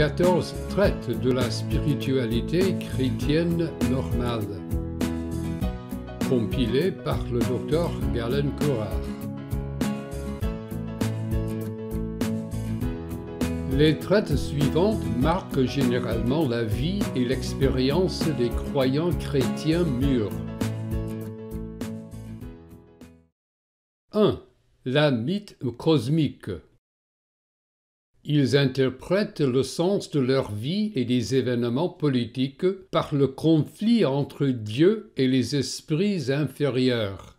14 traites de la spiritualité chrétienne normale, compilé par le docteur Galen Courard. Les traites suivantes marquent généralement la vie et l'expérience des croyants chrétiens mûrs. 1. La mythe cosmique ils interprètent le sens de leur vie et des événements politiques par le conflit entre Dieu et les esprits inférieurs.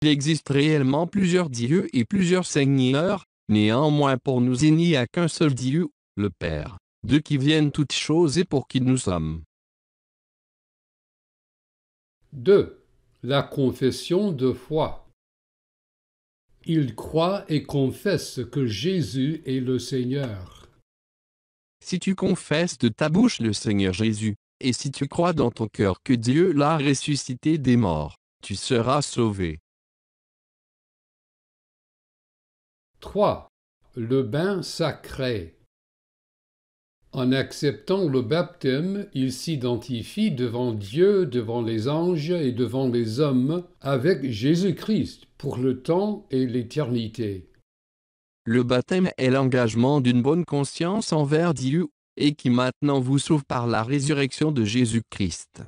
Il existe réellement plusieurs dieux et plusieurs seigneurs, néanmoins pour nous il n'y a qu'un seul Dieu, le Père, de qui viennent toutes choses et pour qui nous sommes. 2. La confession de foi. Il croit et confesse que Jésus est le Seigneur. Si tu confesses de ta bouche le Seigneur Jésus, et si tu crois dans ton cœur que Dieu l'a ressuscité des morts, tu seras sauvé. 3. Le bain sacré. En acceptant le baptême, il s'identifie devant Dieu, devant les anges et devant les hommes avec Jésus-Christ pour le temps et l'éternité. Le baptême est l'engagement d'une bonne conscience envers Dieu, et qui maintenant vous sauve par la résurrection de Jésus-Christ.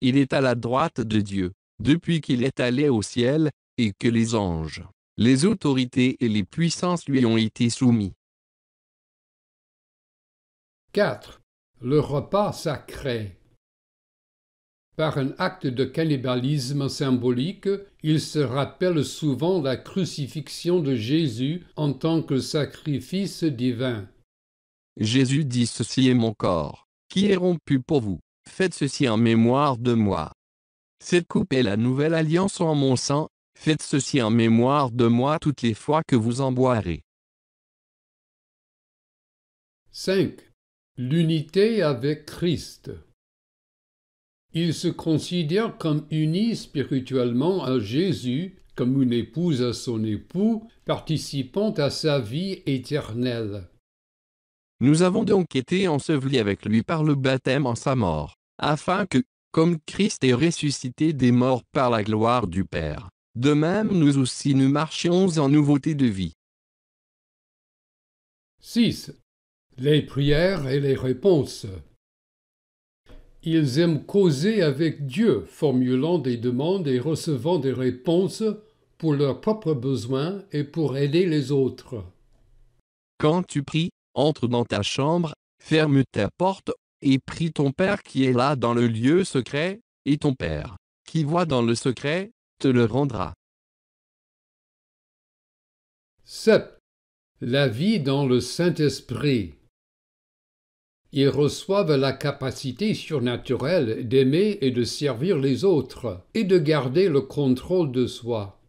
Il est à la droite de Dieu, depuis qu'il est allé au ciel, et que les anges, les autorités et les puissances lui ont été soumis. 4. Le repas sacré. Par un acte de cannibalisme symbolique, il se rappelle souvent la crucifixion de Jésus en tant que sacrifice divin. Jésus dit Ceci est mon corps, qui est rompu pour vous. Faites ceci en mémoire de moi. Cette coupe est la nouvelle alliance en mon sang, faites ceci en mémoire de moi toutes les fois que vous en boirez. 5 l'unité avec Christ. Il se considère comme uni spirituellement à Jésus, comme une épouse à son époux, participant à sa vie éternelle. Nous avons donc été ensevelis avec lui par le baptême en sa mort, afin que, comme Christ est ressuscité des morts par la gloire du Père, de même nous aussi nous marchions en nouveauté de vie. 6 les prières et les réponses. Ils aiment causer avec Dieu, formulant des demandes et recevant des réponses pour leurs propres besoins et pour aider les autres. Quand tu pries, entre dans ta chambre, ferme ta porte, et prie ton Père qui est là dans le lieu secret, et ton Père, qui voit dans le secret, te le rendra. 7. La vie dans le Saint-Esprit. Ils reçoivent la capacité surnaturelle d'aimer et de servir les autres, et de garder le contrôle de soi.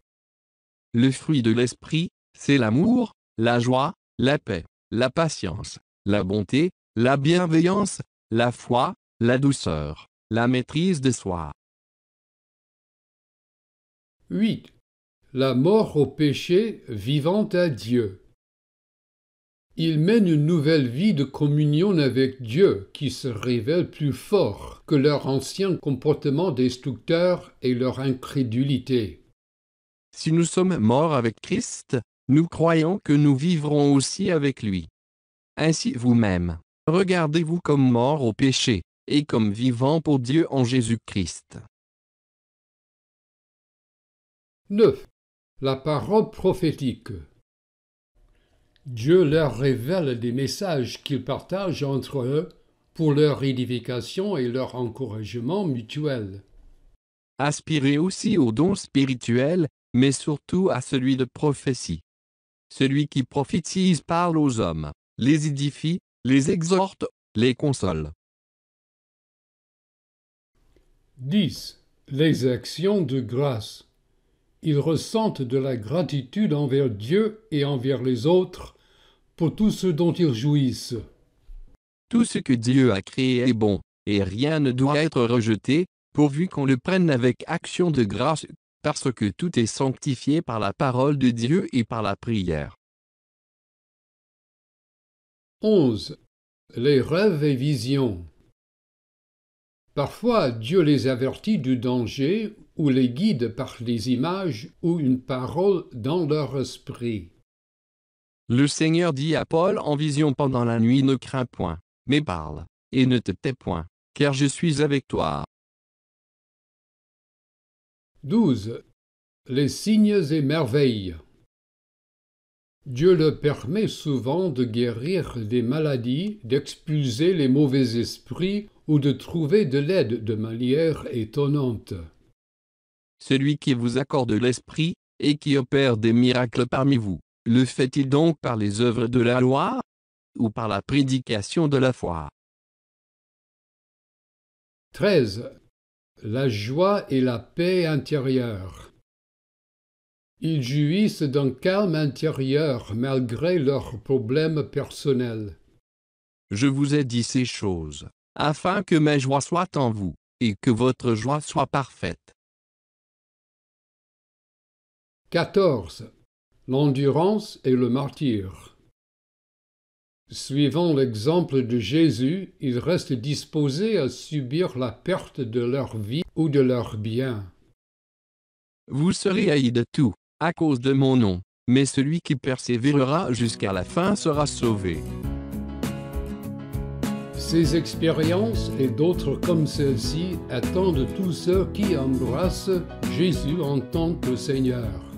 Le fruit de l'esprit, c'est l'amour, la joie, la paix, la patience, la bonté, la bienveillance, la foi, la douceur, la maîtrise de soi. 8. La mort au péché vivant à Dieu. Ils mènent une nouvelle vie de communion avec Dieu qui se révèle plus fort que leur ancien comportement destructeur et leur incrédulité. Si nous sommes morts avec Christ, nous croyons que nous vivrons aussi avec lui. Ainsi vous-même, regardez-vous comme morts au péché, et comme vivants pour Dieu en Jésus-Christ. 9. La parole prophétique. Dieu leur révèle des messages qu'ils partagent entre eux pour leur édification et leur encouragement mutuel. Aspirez aussi au don spirituel, mais surtout à celui de prophétie. Celui qui prophétise parle aux hommes, les édifie, les exhorte, les console. 10. Les actions de grâce ils ressentent de la gratitude envers Dieu et envers les autres pour tout ce dont ils jouissent. Tout ce que Dieu a créé est bon, et rien ne doit être rejeté, pourvu qu'on le prenne avec action de grâce, parce que tout est sanctifié par la parole de Dieu et par la prière. 11. Les rêves et visions. Parfois, Dieu les avertit du danger ou les guide par des images ou une parole dans leur esprit. Le Seigneur dit à Paul en vision pendant la nuit Ne crains point, mais parle, et ne te tais point, car je suis avec toi. 12. Les signes et merveilles. Dieu le permet souvent de guérir des maladies, d'expulser les mauvais esprits ou de trouver de l'aide de manière étonnante. Celui qui vous accorde l'esprit, et qui opère des miracles parmi vous, le fait-il donc par les œuvres de la loi ou par la prédication de la foi 13. La joie et la paix intérieure. Ils jouissent d'un calme intérieur malgré leurs problèmes personnels. Je vous ai dit ces choses afin que mes joie soit en vous, et que votre joie soit parfaite. 14. L'endurance et le martyr. Suivant l'exemple de Jésus, ils restent disposés à subir la perte de leur vie ou de leur bien. Vous serez haïs de tout, à cause de mon nom, mais celui qui persévérera jusqu'à la fin sera sauvé. Ces expériences et d'autres comme celles ci attendent tous ceux qui embrassent Jésus en tant que Seigneur.